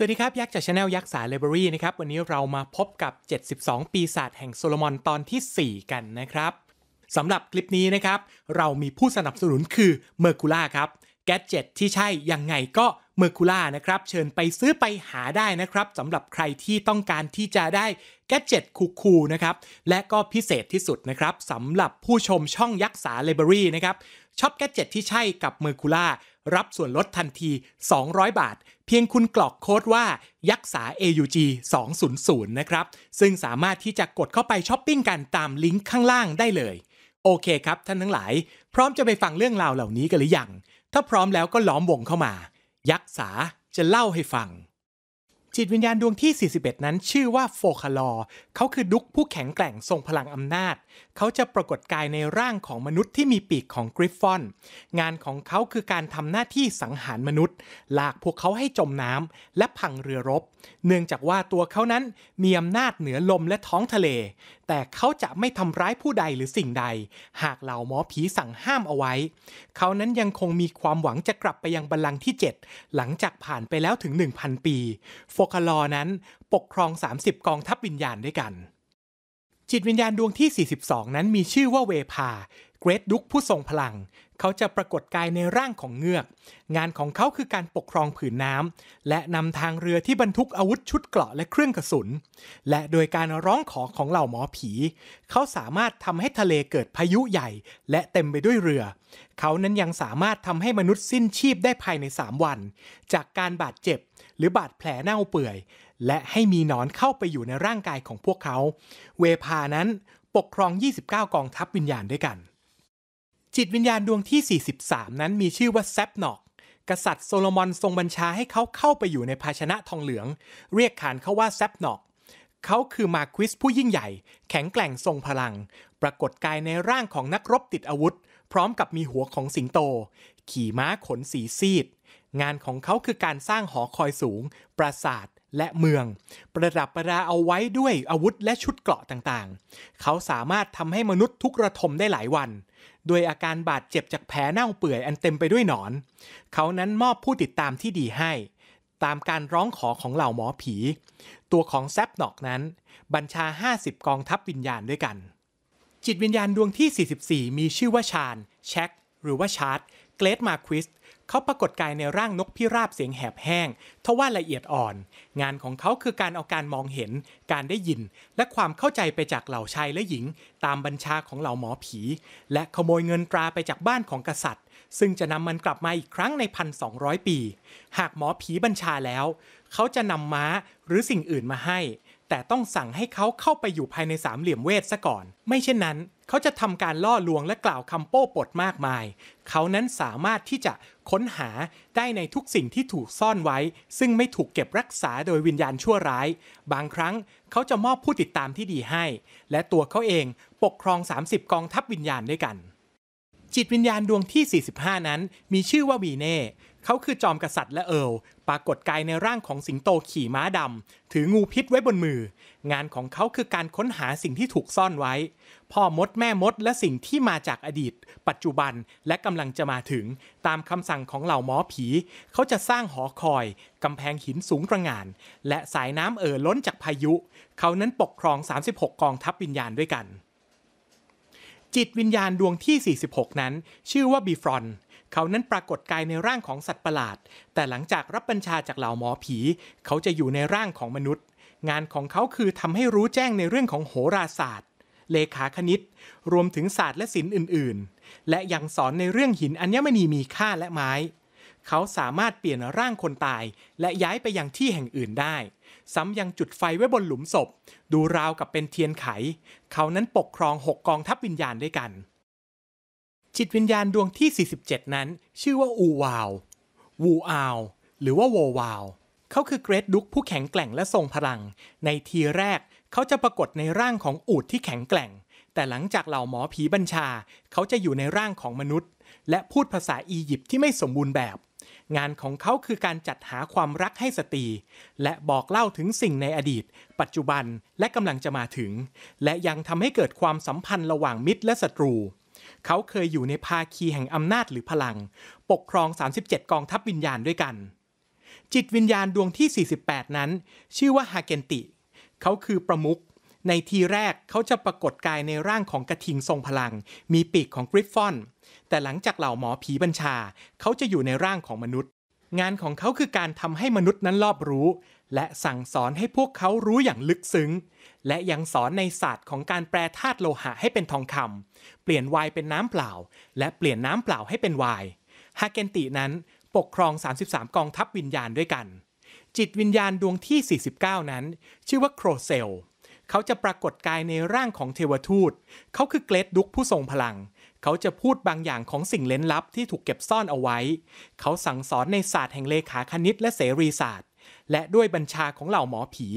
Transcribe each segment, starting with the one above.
สวัสดีครับ ยักษ์จากชาแนลยักษ์สายไลบรารีนะครับ วันนี้เรามาพบกับ 72 ปีศาจแห่งโซโลมอนตอนที่ 4 กันนะครับสำหรับคลิปนี้นะครับ เรามีผู้สนับสนุนคือเมอร์คูล่าครับแกจเจ็ตที่ใช่ ยังไงก็เมอร์คูล่านะครับ เชิญไปซื้อไปหาได้นะครับสำหรับใครที่ต้องการที่จะได้แกจเจ็ตคูคู นะครับ และก็พิเศษที่สุดนะครับสำหรับผู้ชมช่องยักษ์สาไลบรารีนะครับช็อปแกจเจ็ตที่ใช่กับเมอร์คูล่ารับส่วนลดทันที 200 บาท เพียงคุณกรอกโค้ดว่ายักษา AUG 200นะครับ ซึ่งสามารถที่จะกดเข้าไปช้อปปิ้งกันตามลิงก์ข้างล่างได้เลย โอเคครับ ท่านทั้งหลาย พร้อมจะไปฟังเรื่องราวเหล่านี้กันหรือยัง ถ้าพร้อมแล้วก็ล้อมวงเข้ามา ยักษาจะเล่าให้ฟังจิตวิญญาณดวงที่ 41 นั้นชื่อว่าโฟคาลอ เขาคือดุกผู้แข็งแกร่งทรงพลังอำนาจ เขาจะปรากฏกายในร่างของมนุษย์ที่มีปีกของกริฟฟอน งานของเขาคือการทำหน้าที่สังหารมนุษย์ ลากพวกเขาให้จมน้ำและพังเรือรบ เนื่องจากว่าตัวเขานั้นมีอำนาจเหนือลมและท้องทะเล แต่เขาจะไม่ทำร้ายผู้ใดหรือสิ่งใด หากเหล่าหมอผีสั่งห้ามเอาไว้ เขานั้นยังคงมีความหวังจะกลับไปยังบัลลังก์ที่ 7 หลังจากผ่านไปแล้วถึง 1,000 ปีโฟคลอนั้นปกครอง 30 กองทัพวิญญาณด้วยกัน จิตวิญญาณดวงที่ 42 นั้นมีชื่อว่าเวพาเกรดดุกผู้ทรงพลัง เขาจะปรากฏกายในร่างของเงือก งานของเขาคือการปกครองผืนน้ำและนำทางเรือที่บรรทุกอาวุธชุดเกราะและเครื่องกระสุนและโดยการร้องขอของเหล่าหมอผี เขาสามารถทำให้ทะเลเกิดพายุใหญ่ และเต็มไปด้วยเรือ เขานั้นยังสามารถทำให้มนุษย์สิ้นชีพได้ภายใน 3 วัน จากการบาดเจ็บหรือบาดแผลเน่าเปื่อย และให้มีนอนเข้าไปอยู่ในร่างกายของพวกเขา เวพานั้นปกครอง 29 กองทัพวิญญาณด้วยกันจิตวิญญาณดวงที่ 43 นั้นมีชื่อว่าแซปนอก กษัตริย์โซโลมอนทรงบัญชาให้เขาเข้าไปอยู่ในภาชนะทองเหลือง เรียกขานเขาว่าแซปนอก เขาคือมาควิสผู้ยิ่งใหญ่ แข็งแกร่งทรงพลัง ปรากฏกายในร่างของนักรบติดอาวุธ พร้อมกับมีหัวของสิงโต ขี่ม้าขนสีซีด งานของเขาคือการสร้างหอคอยสูง ปราสาทและเมืองประดับประดาเอาไว้ด้วยอาวุธและชุดเกราะต่างๆ เขาสามารถทำให้มนุษย์ทุกระทมได้หลายวัน โดยอาการบาดเจ็บจากแผลเน่าเปื่อยอันเต็มไปด้วยหนอน เขานั้นมอบผู้ติดตามที่ดีให้ ตามการร้องขอของเหล่าหมอผี ตัวของแซปหนอกนั้น บัญชา 50 กองทัพวิญญาณด้วยกัน จิตวิญญาณดวงที่ 44 มีชื่อว่าชาญแช็คหรือว่าชาร์ตเกรดมาควิสเขาปรากฏกายในร่างนกพิราบเสียงแหบแห้งทว่าละเอียดอ่อน งานของเขาคือการเอาการมองเห็นการได้ยิน และความเข้าใจไปจากเหล่าชายและหญิง ตามบัญชาของเหล่าหมอผี และขโมยเงินตราไปจากบ้านของกษัตริย์ ซึ่งจะนำมันกลับมาอีกครั้งใน1,200ปี หากหมอผีบัญชาแล้ว เขาจะนำม้าหรือสิ่งอื่นมาให้ แต่ต้องสั่งให้เขาเข้าไปอยู่ภายในสามเหลี่ยมเวทซะก่อน ไม่เช่นนั้นเขาจะทำการล่อลวงและกล่าวคำโป้ปดมากมาย เขานั้นสามารถที่จะค้นหา ได้ในทุกสิ่งที่ถูกซ่อนไว้ ซึ่งไม่ถูกเก็บรักษาโดยวิญญาณชั่วร้าย บางครั้งเขาจะมอบผู้ติดตามที่ดีให้ และตัวเขาเองปกครอง 30 กองทัพวิญญาณด้วยกัน จิตวิญญาณดวงที่ 45 นั้น มีชื่อว่าวีเน่เขาคือจอมกษัตริย์และเอิร์ลปรากฏกายในร่างของสิงโตขี่ม้าดำ ถืองูพิษไว้บนมือ งานของเขาคือการค้นหาสิ่งที่ถูกซ่อนไว้ พ่อมดแม่มดและสิ่งที่มาจากอดีต ปัจจุบันและกำลังจะมาถึง ตามคำสั่งของเหล่าหมอผี เขาจะสร้างหอคอยกำแพงหินสูงระงาน และสายน้ำเอ่อล้นจากพายุ เขานั้นปกครอง 36 กองทัพวิญญาณด้วยกัน จิตวิญญาณดวงที่ 46 นั้น ชื่อว่าบีฟรอนเขานั้นปรากฏกายในร่างของสัตว์ประหลาด แต่หลังจากรับบัญชาจากเหล่าหมอผี เขาจะอยู่ในร่างของมนุษย์ งานของเขาคือทำให้รู้แจ้งในเรื่องของโหราศาสตร์เลขาคณิต รวมถึงศาสตร์และศิลป์อื่นๆ และยังสอนในเรื่องหินอัญมณีมีค่าและไม้ เขาสามารถเปลี่ยนร่างคนตาย และย้ายไปยังที่แห่งอื่นได้ ซ้ำยังจุดไฟไว้บนหลุมศพ ดูราวกับเป็นเทียนไข เขานั้นปกครองหกกองทัพวิญญาณด้วยกันจิตวิญญาณดวงที่ 47 นั้น ชื่อว่าอูวาว วูอาวหรือว่าโววาว เขาคือเกรดดุกผู้แข็งแกร่งและทรงพลัง ในทีแรกเขาจะปรากฏในร่างของอูดที่แข็งแกร่ง แต่หลังจากเหล่าหมอผีบัญชา เขาจะอยู่ในร่างของมนุษย์ และพูดภาษาอียิปต์ที่ไม่สมบูรณ์แบบ งานของเขาคือการจัดหาความรักให้สตรี และบอกเล่าถึงสิ่งในอดีต ปัจจุบันและกำลังจะมาถึง และยังทำให้เกิดความสัมพันธ์ระหว่างมิตร และศัตรูเขาเคยอยู่ในภาคีแห่งอำนาจหรือพลัง ปกครอง 37 กองทัพวิญญาณด้วยกัน จิตวิญญาณดวงที่ 48 นั้น ชื่อว่าฮาเกนติ เขาคือประมุข ในทีแรกเขาจะปรากฏกายในร่างของกระทิงทรงพลัง มีปีกของกริฟฟอน แต่หลังจากเหล่าหมอผีบัญชา เขาจะอยู่ในร่างของมนุษย์ งานของเขาคือการทำให้มนุษย์นั้นรอบรู้และสั่งสอนให้พวกเขารู้อย่างลึกซึ้ง และยังสอนในศาสตร์ของการแปรธาตุโลหะให้เป็นทองคำเปลี่ยนวายเป็นน้ำเปล่า และเปลี่ยนน้ำเปล่าให้เป็นวาย ฮาเกนตินั้นปกครอง 33 กองทัพวิญญาณด้วยกัน จิตวิญญาณดวงที่ 49 นั้น ชื่อว่าโครเซล เขาจะปรากฏกายในร่างของเทวทูต เขาคือเกรดดุกผู้ทรงพลัง เขาจะพูดบางอย่างของสิ่งเล้นลับที่ถูกเก็บซ่อนเอาไว้ เขาสั่งสอนในศาสตร์แห่งเลขาคณิตและเสรีศาสตร์และด้วยบัญชาของเหล่าหมอผี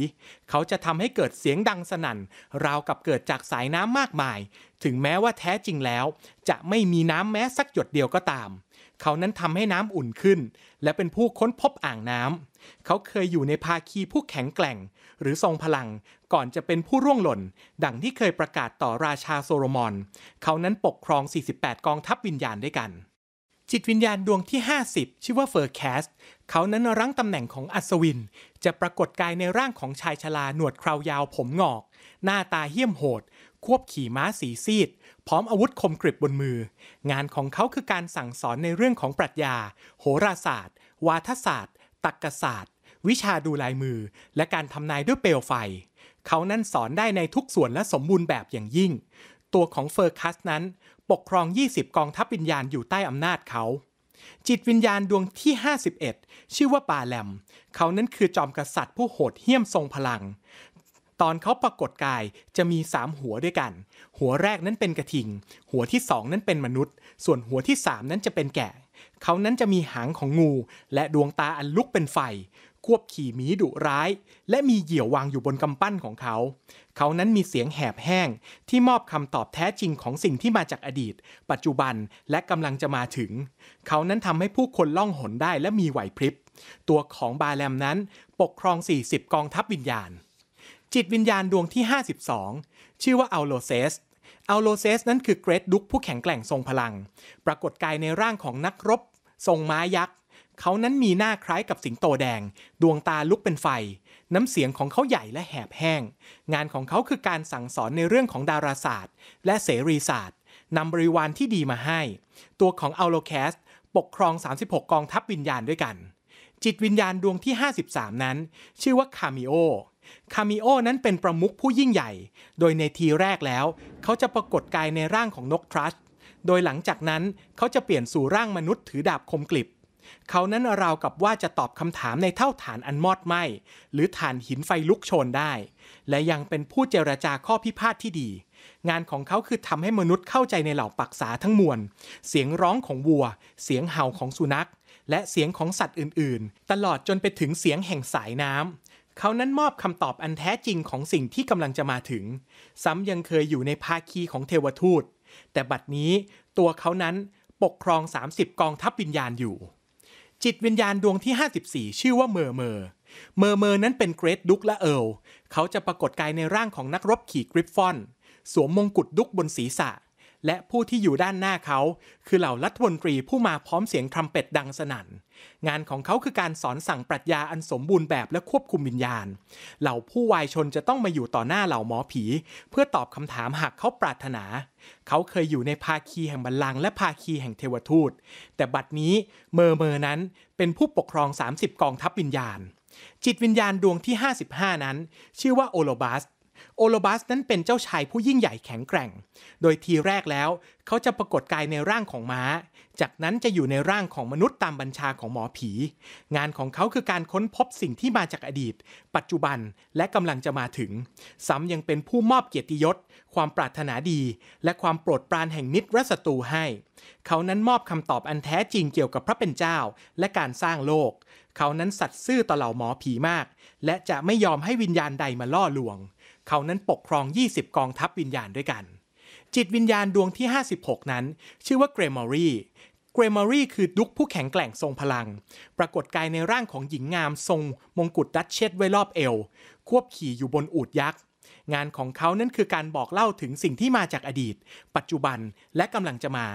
เขาจะทำให้เกิดเสียงดังสนั่น ราวกับเกิดจากสายน้ำมากมาย ถึงแม้ว่าแท้จริงแล้ว จะไม่มีน้ำแม้สักหยดเดียวก็ตาม เขานั้นทำให้น้ำอุ่นขึ้น และเป็นผู้ค้นพบอ่างน้ำเขาเคยอยู่ในภาคีผู้แข็งแกร่ง หรือทรงพลังก่อนจะเป็นผู้ร่วงหล่น ดังที่เคยประกาศต่อราชาโซโลมอนเขานั้นปกครอง 48 กองทัพวิญญาณด้วยกันจิตวิญญาณดวงที่ 50 ชื่อว่าเฟอร์แคสเขานั้นรั้งตำแหน่งของอัศวิน จะปรากฏกายในร่างของชายชลาหนวดคราวยาวผมหงอก หน้าตาเหี้ยมโหด ควบขี่ม้าสีซีด พร้อมอาวุธคมกริบบนมือ งานของเขาคือการสั่งสอนในเรื่องของปรัชญาโหราศาสตร์ วาทศาสตร์ตรรกศาสตร์ วิชาดูลายมือ และการทำนายด้วยเปลวไฟเขานั้นสอนได้ในทุกส่วนและสมบูรณ์แบบอย่างยิ่ง ตัวของเฟอร์คัสนั้นปกครอง 20 กองทัพวิญญาณอยู่ใต้อำนาจเขา จิตวิญญาณดวงที่ 51 ชื่อว่าปาแลม เขานั้นคือจอมกษัตริย์ผู้โหดเหี้ยมทรงพลัง ตอนเขาปรากฏกายจะมี 3 หัวด้วยกัน หัวแรกนั้นเป็นกระทิง หัวที่สองนั้นเป็นมนุษย์ ส่วนหัวที่ 3 นั้นจะเป็นแกะ เขานั้นจะมีหางของงู และดวงตาอันลุกเป็นไฟควบขี่หมีดุร้าย และมีเหยี่ยววางอยู่บนกำปั้นของเขา เขานั้นมีเสียงแหบแห้ง ที่มอบคำตอบแท้จริงของสิ่งที่มาจากอดีต ปัจจุบันและกำลังจะมาถึง เขานั้นทำให้ผู้คนล่องหนได้และมีไหวพริบ ตัวของบาแลมนั้น ปกครอง 40 กองทัพวิญญาณ จิตวิญญาณดวงที่ 52 ชื่อว่าอัลโลเซสอัลโลเซสนั้นคือเกรดดุกผู้แข็งแกร่งทรงพลังปรากฏกายในร่างของนักรบ ทรงม้ายักษ์เขานั้นมีหน้าคล้ายกับสิงโตแดง ดวงตาลุกเป็นไฟ น้ำเสียงของเขาใหญ่และแหบแห้ง งานของเขาคือการสั่งสอนในเรื่องของดาราศาสตร์และเสรีศาสตร์นำบริวารที่ดีมาให้ ตัวของอัลโลแคสปกครอง 36 กองทัพวิญญาณด้วยกัน จิตวิญญาณดวงที่ 53 นั้น ชื่อว่าคามิโอคามิโอนั้นเป็นประมุขผู้ยิ่งใหญ่ โดยในทีแรกแล้ว เขาจะปรากฏกายในร่างของนกทรัสโดยหลังจากนั้นเขาจะเปลี่ยนสู่ร่างมนุษย์ถือดาบคมกลิบเขานั้นราวกับว่าจะตอบคำถามในเท่าฐานอันมอดไหมหรือฐานหินไฟลุกโชนได้ และยังเป็นผู้เจรจาข้อพิพาทที่ดี งานของเขาคือทำให้มนุษย์เข้าใจในเหล่าปักษาทั้งมวล เสียงร้องของวัว เสียงเห่าของสุนัข และเสียงของสัตว์อื่น ๆ ตลอดจนไปถึงเสียงแห่งสายน้ำ เขานั้นมอบคำตอบอันแท้จริงของสิ่งที่กำลังจะมาถึง ซ้ำยังเคยอยู่ในภาคีของเทวทูต แต่บัดนี้ตัวเขานั้นปกครอง 30 กองทัพวิญญาณอยู่จิตวิญญาณดวงที่ 54 ชื่อว่าเมอร์เมอร์ เมอร์เมอร์นั้นเป็นเกรดดุกและเอิร์ล เขาจะปรากฏกายในร่างของนักรบขี่กริฟฟอน สวมมงกุฎดุกบนศีรษะเและผู้ที่อยู่ด้านหน้าเขา คือเหล่ารัฐมนตรีผู้มาพร้อมเสียงทรัมเป็ตดังสนัน่นงานของเขาคือการสอนสั่งปรัชญาอันสมบูรณ์แบบและควบคุมวิญญาณ เหล่าผู้วายชนจะต้องมาอยู่ต่อหน้าเหล่าหมอผี เพื่อตอบคำถามหากเขาปรารถนา เขาเคยอยู่ในภาคีแห่งบัลลัง และภาคีแห่งเทวทูต แต่บัดนี้เมอเมอนั้นเป็นผู้ปกครอง 30 กองทัพวิญญาณ จิตวิญญาณดวงที่ 55 นั้นชื่อว่าโอโลบัสโอลบัสนั้นเป็นเจ้าชายผู้ยิ่งใหญ่แข็งแกร่ง โดยทีแรกแล้ว เขาจะปรากฏกายในร่างของม้า จากนั้นจะอยู่ในร่างของมนุษย์ตามบัญชาของหมอผี งานของเขาคือการค้นพบสิ่งที่มาจากอดีต ปัจจุบันและกำลังจะมาถึง ซ้ำยังเป็นผู้มอบเกียรติยศ ความปรารถนาดี และความโปรดปรานแห่งมิตรและศัตรูให้ เขานั้นมอบคำตอบอันแท้จริงเกี่ยวกับพระเป็นเจ้าและการสร้างโลก เขานั้นสัตซ์ซื่อต่อเหล่าหมอผีมาก และจะไม่ยอมให้วิญญาณใดมาล่อลวงเขานั้นปกครอง 20 กองทัพวิญญาณด้วยกัน จิตวิญญาณดวงที่ 56 นั้น ชื่อว่าเกรมอรีเกรมอรีคือดุกผู้แข็งแกร่งทรงพลัง ปรากฏกายในร่างของหญิงงามทรงมงกุฎดัชเชตไว้รอบเอวควบขี่อยู่บนอูดยักษ์งานของเขานั่นคือการบอกเล่าถึงสิ่งที่มาจากอดีต ปัจจุบันและกำลังจะมา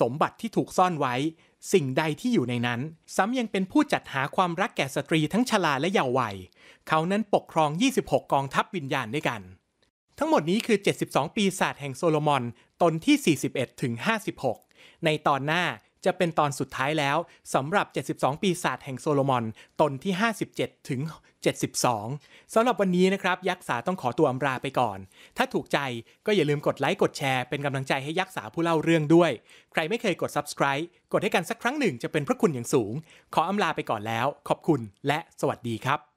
สมบัติที่ถูกซ่อนไว้ สิ่งใดที่อยู่ในนั้น ซ้ำยังเป็นผู้จัดหาความรักแก่สตรีทั้งชราและเยาว์วัยเขานั้นปกครอง 26 กองทัพวิญญาณด้วยกัน ทั้งหมดนี้คือ 72 ปีศาสตร์แห่งโซโลมอน ตนที่ 41 ถึง 56 ในตอนหน้าจะเป็นตอนสุดท้ายแล้วสำหรับ 72 ปีศาจแห่งโซโลมอนตนที่ 57 ถึง 72 สำหรับวันนี้นะครับ ยักษ์สาต้องขอตัวอำลาไปก่อน ถ้าถูกใจก็อย่าลืมกดไลค์ กดแชร์เป็นกำลังใจให้ยักษ์สาผู้เล่าเรื่องด้วย ใครไม่เคยกด subscribe กดให้กันสักครั้งหนึ่งจะเป็นพระคุณอย่างสูง ขออำลาไปก่อนแล้ว ขอบคุณและสวัสดีครับ